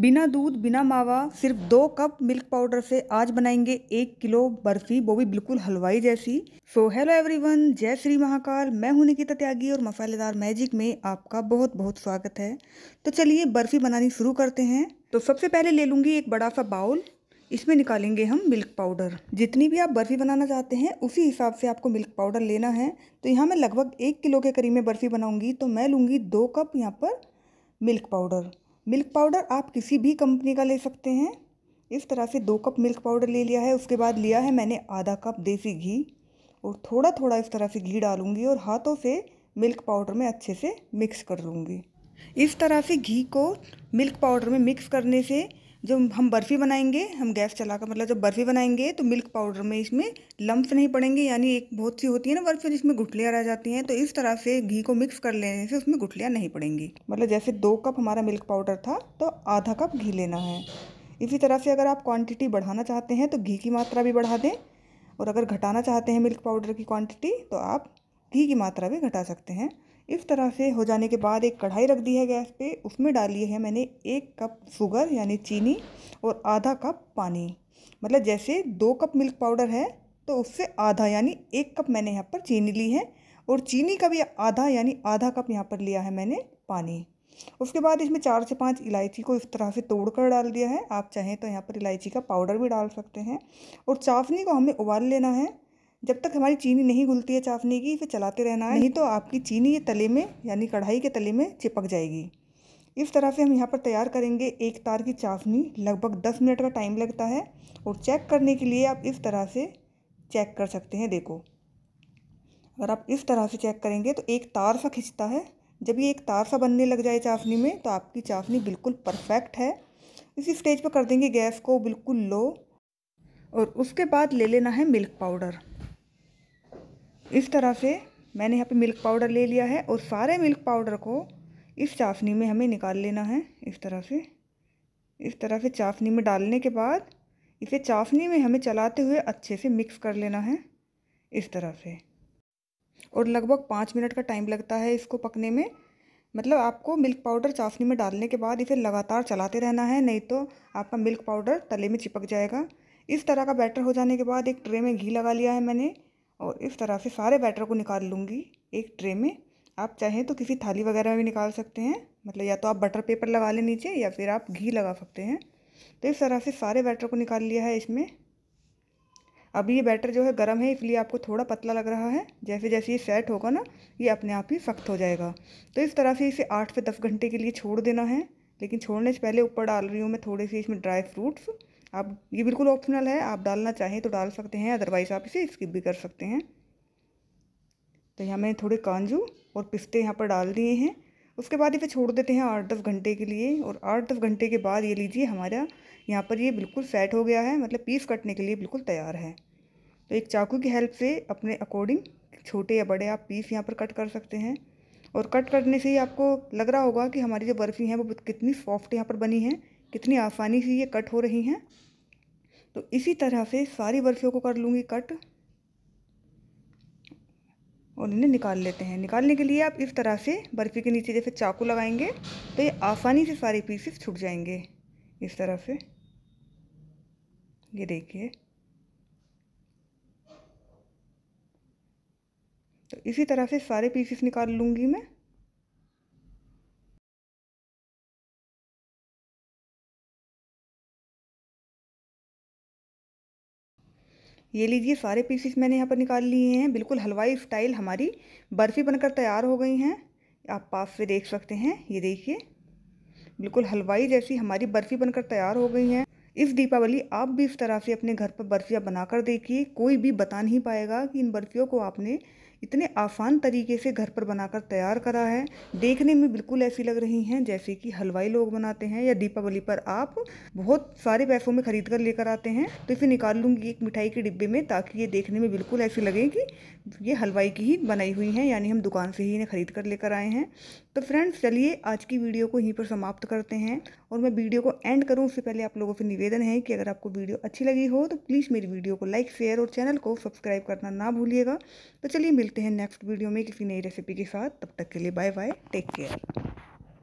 बिना दूध बिना मावा सिर्फ दो कप मिल्क पाउडर से आज बनाएंगे एक किलो बर्फी वो भी बिल्कुल हलवाई जैसी सो हेलो एवरीवन जय श्री महाकाल मैं हूं निकिता त्यागी और मसालेदार मैजिक में आपका बहुत बहुत स्वागत है तो चलिए बर्फ़ी बनानी शुरू करते हैं तो सबसे पहले ले लूँगी एक बड़ा सा बाउल इसमें निकालेंगे हम मिल्क पाउडर जितनी भी आप बर्फ़ी बनाना चाहते हैं उसी हिसाब से आपको मिल्क पाउडर लेना है तो यहाँ मैं लगभग एक किलो के करीब में बर्फ़ी बनाऊँगी तो मैं लूँगी दो कप यहाँ पर मिल्क पाउडर मिल्क पाउडर आप किसी भी कंपनी का ले सकते हैं इस तरह से दो कप मिल्क पाउडर ले लिया है उसके बाद लिया है मैंने आधा कप देसी घी और थोड़ा थोड़ा इस तरह से घी डालूंगी और हाथों से मिल्क पाउडर में अच्छे से मिक्स कर लूँगी इस तरह से घी को मिल्क पाउडर में मिक्स करने से जब हम बर्फ़ी बनाएंगे हम गैस चलाकर मतलब जब बर्फ़ी बनाएंगे तो मिल्क पाउडर में इसमें लम्ब नहीं पड़ेंगे यानी एक बहुत सी होती है ना बर्फ़ी जिसमें गुठलियाँ रह जाती हैं तो इस तरह से घी को मिक्स कर लेने से उसमें गुठलियाँ नहीं पड़ेंगी मतलब जैसे दो कप हमारा मिल्क पाउडर था तो आधा कप घी लेना है इसी तरह से अगर आप क्वान्टिटी बढ़ाना चाहते हैं तो घी की मात्रा भी बढ़ा दें और अगर घटाना चाहते हैं मिल्क पाउडर की क्वान्टिटी तो आप घी की मात्रा भी घटा सकते हैं इस तरह से हो जाने के बाद एक कढ़ाई रख दी है गैस पे उसमें डाली है मैंने एक कप शुगर यानी चीनी और आधा कप पानी मतलब जैसे दो कप मिल्क पाउडर है तो उससे आधा यानी एक कप मैंने यहाँ पर चीनी ली है और चीनी का भी आधा यानी आधा कप यहाँ पर लिया है मैंने पानी उसके बाद इसमें चार से पांच इलायची को इस तरह से तोड़ कर डाल दिया है आप चाहें तो यहाँ पर इलायची का पाउडर भी डाल सकते हैं और चाशनी को हमें उबाल लेना है जब तक हमारी चीनी नहीं घुलती है चाशनी की फिर चलाते रहना है नहीं तो आपकी चीनी ये तले में यानी कढ़ाई के तले में चिपक जाएगी इस तरह से हम यहाँ पर तैयार करेंगे एक तार की चाशनी लगभग दस मिनट का टाइम लगता है और चेक करने के लिए आप इस तरह से चेक कर सकते हैं देखो अगर आप इस तरह से चेक करेंगे तो एक तार सा खिंचता है जब ये एक तार सा बनने लग जाए चाशनी में तो आपकी चाशनी बिल्कुल परफेक्ट है इसी स्टेज पर कर देंगे गैस को बिल्कुल लो और उसके बाद ले लेना है मिल्क पाउडर इस तरह से मैंने यहाँ पे मिल्क पाउडर ले लिया है और सारे मिल्क पाउडर को इस चाशनी में हमें निकाल लेना है इस तरह से इस तरह से चाशनी में डालने के बाद इसे चाशनी में हमें चलाते हुए अच्छे से मिक्स कर लेना है इस तरह से और लगभग पाँच मिनट का टाइम लगता है इसको पकने में मतलब आपको मिल्क पाउडर चाशनी में डालने के बाद इसे लगातार चलाते रहना है नहीं तो आपका मिल्क पाउडर तले में चिपक जाएगा इस तरह का बैटर हो जाने के बाद एक ट्रे में घी लगा लिया है मैंने और इस तरह से सारे बैटर को निकाल लूँगी एक ट्रे में आप चाहें तो किसी थाली वगैरह में भी निकाल सकते हैं मतलब या तो आप बटर पेपर लगा लें नीचे या फिर आप घी लगा सकते हैं तो इस तरह से सारे बैटर को निकाल लिया है इसमें अभी ये बैटर जो है गर्म है इसलिए आपको थोड़ा पतला लग रहा है जैसे जैसे ये सेट होगा ना ये अपने आप ही सख्त हो जाएगा तो इस तरह से इसे आठ से दस घंटे के लिए छोड़ देना है लेकिन छोड़ने से पहले ऊपर डाल रही हूँ मैं थोड़े से इसमें ड्राई फ्रूट्स आप ये बिल्कुल ऑप्शनल है आप डालना चाहें तो डाल सकते हैं अदरवाइज़ आप इसे स्किप भी कर सकते हैं तो यहाँ मैंने थोड़े कांजू और पिस्ते यहाँ पर डाल दिए हैं उसके बाद इसे छोड़ देते हैं आठ दस घंटे के लिए और आठ दस घंटे के बाद ये लीजिए हमारा यहाँ पर ये बिल्कुल सेट हो गया है मतलब पीस कटने के लिए बिल्कुल तैयार है तो एक चाकू की हेल्प से अपने अकॉर्डिंग छोटे या बड़े आप पीस यहाँ पर कट कर सकते हैं और कट करने से ही आपको लग रहा होगा कि हमारी जो बर्फ़ी है वो कितनी सॉफ्ट यहाँ पर बनी है कितनी आसानी से ये कट हो रही हैं तो इसी तरह से सारी बर्फियों को कर लूँगी कट और इन्हें निकाल लेते हैं निकालने के लिए आप इस तरह से बर्फ़ी के नीचे जैसे चाकू लगाएंगे तो ये आसानी से सारे पीसेस छूट जाएंगे इस तरह से ये देखिए तो इसी तरह से सारे पीसेस निकाल लूँगी मैं ये लीजिए सारे पीसीस मैंने यहाँ पर निकाल लिए हैं बिल्कुल हलवाई स्टाइल हमारी बर्फ़ी बनकर तैयार हो गई हैं आप पास से देख सकते हैं ये देखिए बिल्कुल हलवाई जैसी हमारी बर्फ़ी बनकर तैयार हो गई हैं इस दीपावली आप भी इस तरह से अपने घर पर बर्फ़ियाँ बनाकर देखिए कोई भी बता नहीं पाएगा कि इन बर्फ़ियों को आपने इतने आसान तरीके से घर पर बनाकर तैयार करा है देखने में बिल्कुल ऐसी लग रही हैं जैसे कि हलवाई लोग बनाते हैं या दीपावली पर आप बहुत सारे पैसों में खरीद कर लेकर आते हैं तो इसे निकाल लूँगी एक मिठाई के डिब्बे में ताकि ये देखने में बिल्कुल ऐसी लगे कि ये हलवाई की ही बनाई हुई हैं यानी हम दुकान से ही इन्हें खरीद कर लेकर आए हैं तो फ्रेंड्स चलिए आज की वीडियो को यहीं पर समाप्त करते हैं और मैं वीडियो को एंड करूँ उससे पहले आप लोगों से निवेदन है कि अगर आपको वीडियो अच्छी लगी हो तो प्लीज़ मेरी वीडियो को लाइक शेयर और चैनल को सब्सक्राइब करना ना भूलिएगा तो चलिए मिलते हैं नेक्स्ट वीडियो में किसी नई रेसिपी के साथ तब तक के लिए बाय बाय टेक केयर